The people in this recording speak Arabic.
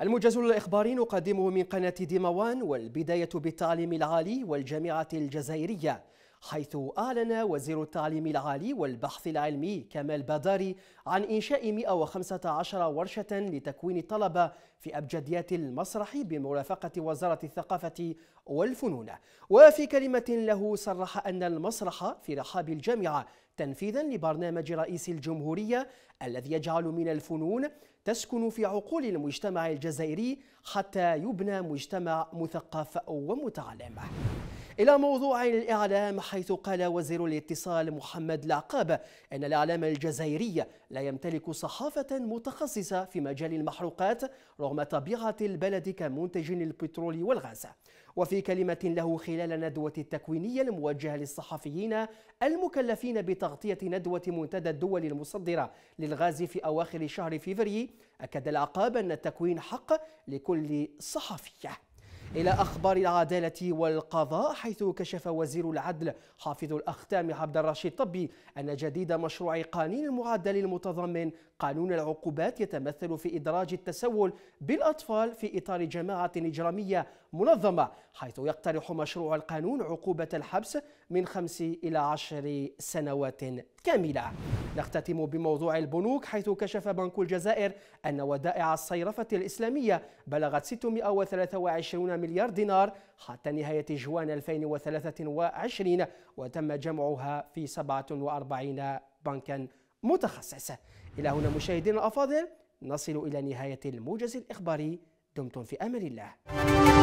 الموجز الإخباري نقدمه من قناة ديموان والبداية بالتعليم العالي والجامعة الجزائرية حيث أعلن وزير التعليم العالي والبحث العلمي كمال باداري عن إنشاء 115 ورشة لتكوين الطلبة في أبجديات المسرح بمرافقة وزارة الثقافة والفنون وفي كلمة له صرح أن المسرح في رحاب الجامعة تنفيذا لبرنامج رئيس الجمهورية الذي يجعل من الفنون تسكن في عقول المجتمع الجزائري حتى يبنى مجتمع مثقف ومتعلم إلى موضوع الإعلام حيث قال وزير الاتصال محمد العقاب أن الإعلام الجزائري لا يمتلك صحافة متخصصة في مجال المحروقات رغم طبيعة البلد كمنتج للبترول والغاز وفي كلمة له خلال الندوة التكوينية الموجهة للصحفيين المكلفين بتغطية ندوة منتدى الدول المصدرة للغاز في أواخر شهر فيفري أكد العقاب أن التكوين حق لكل صحفي إلى أخبار العدالة والقضاء حيث كشف وزير العدل حافظ الأختام عبد الرشيد طبي أن جديد مشروع قانون المعدل المتضمن قانون العقوبات يتمثل في إدراج التسول بالأطفال في إطار جماعة إجرامية منظمة حيث يقترح مشروع القانون عقوبة الحبس من خمس إلى عشر سنوات كاملة نختتم بموضوع البنوك حيث كشف بنك الجزائر أن ودائع الصيرفة الإسلامية بلغت 623 مليار دينار حتى نهاية جوان 2023 وتم جمعها في 47 بنكا متخصص إلى هنا مشاهدينا الأفاضل نصل إلى نهاية الموجز الإخباري دمتم في أمان الله